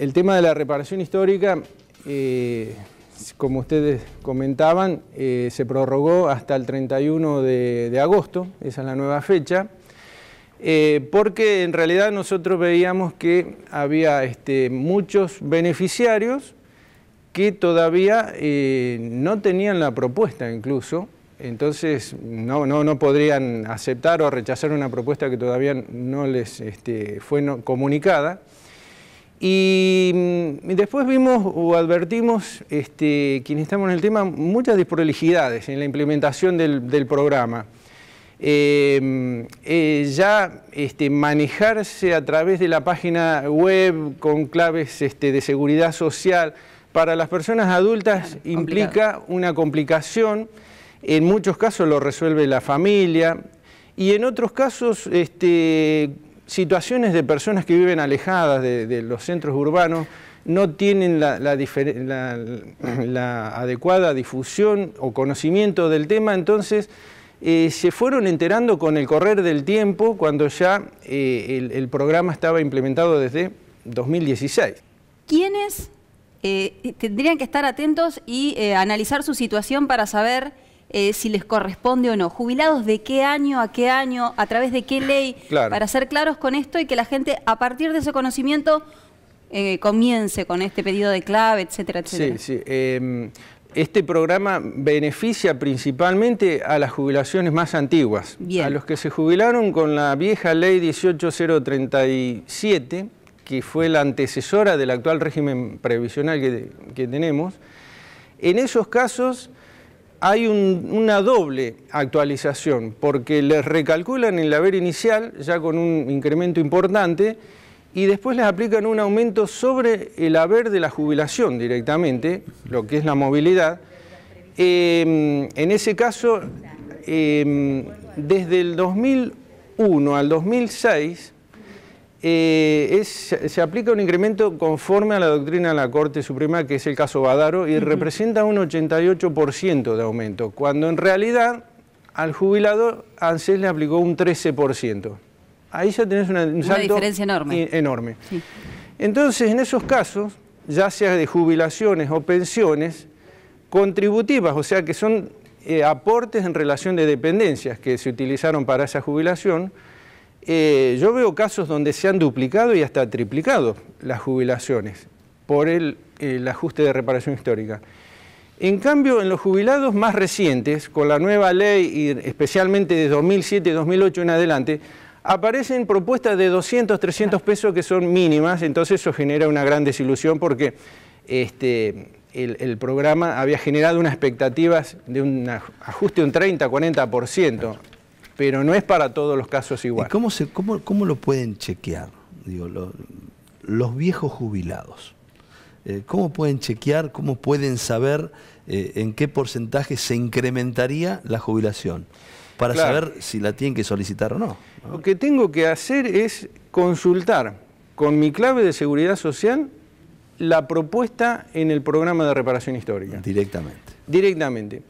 el tema de la reparación histórica, eh, como ustedes comentaban, eh, se prorrogó hasta el 31 de, agosto, esa es la nueva fecha, eh, porque en realidad nosotros veíamos que había este, muchos beneficiarios que todavía no tenían la propuesta incluso, entonces no, podrían aceptar o rechazar una propuesta que todavía no les este, fue comunicada. Mm, y después vimos o advertimos, este, quienes estamos en el tema, muchas desprolijidades en la implementación del, programa. Em, eh, ya este, manejarse a través de la página web con claves este, de seguridad social para las personas adultas implica una complicación, en muchos casos lo resuelve la familia y en otros casos situaciones de personas que viven alejadas de, los centros urbanos no tienen la, la, adecuada difusión o conocimiento del tema, entonces eh, se fueron enterando con el correr del tiempo cuando ya eh, el, programa estaba implementado desde 2016. ¿Quiénes eh, tendrían que estar atentos y analizar su situación para saber eh, si les corresponde o no. Jubilados de qué año, a qué año, a través de qué ley, para ser claros con esto y que la gente a partir de ese conocimiento eh, comience con este pedido de clave, etcétera, etcétera. Sí, sí. Em, este programa beneficia principalmente a las jubilaciones más antiguas, Bien. a los que se jubilaron con la vieja ley 18037, que fue la antecesora del actual régimen previsional que tenemos. En esos casos hay una doble actualización, porque les recalculan el haber inicial ya con un incremento importante y después les aplican un aumento sobre el haber de la jubilación directamente, lo que es la movilidad. Eh, en ese caso, eh, desde el 2001 al 2006, eh, se aplica un incremento conforme a la doctrina de la Corte Suprema, que es el caso Badaro, y representa un 88% de aumento, cuando en realidad al jubilado ANSES le aplicó un 13%. Ahí ya tenés una, diferencia enorme. Entonces, en esos casos, ya sea de jubilaciones o pensiones contributivas, o sea que son eh, aportes en relación de dependencias que se utilizaron para esa jubilación, eh, yo veo casos donde se han duplicado y hasta triplicado las jubilaciones por el, ajuste de reparación histórica. En cambio, en los jubilados más recientes, con la nueva ley, y especialmente de 2007, 2008 en adelante, aparecen propuestas de 200, 300 pesos que son mínimas, entonces eso genera una gran desilusión porque este, el, el, programa había generado unas expectativas de un ajuste de un 30, 40% pero no es para todos los casos igual. ¿Y cómo, cómo, lo pueden chequear? Digo, los viejos jubilados. Eh, ¿Cómo pueden chequear, cómo pueden saber eh, en qué porcentaje se incrementaría la jubilación? Para saber si la tienen que solicitar o no. Lo que tengo que hacer es consultar con mi clave de seguridad social la propuesta en el programa de reparación histórica. Directamente. Directamente.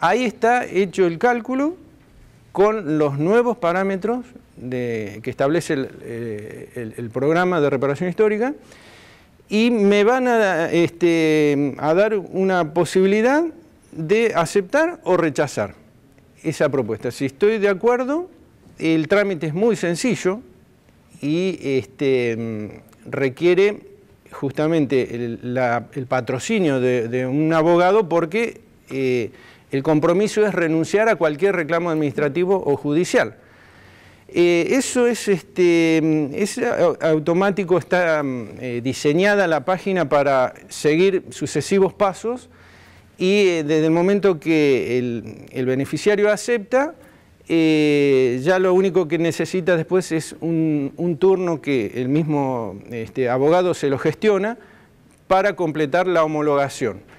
Ahí está hecho el cálculo con los nuevos parámetros que establece eh, el, programa de reparación histórica y me van este, a, dar una posibilidad de aceptar o rechazar esa propuesta. Si estoy de acuerdo, el trámite es muy sencillo y este, requiere justamente el, patrocinio de, un abogado porque eh, el compromiso es renunciar a cualquier reclamo administrativo o judicial. Eh, eso es, este, automático, está mm, eh, diseñada la página para seguir sucesivos pasos y eh, desde el momento que el, beneficiario acepta, ya lo único que necesita después es un, turno que el mismo este, abogado se lo gestiona para completar la homologación.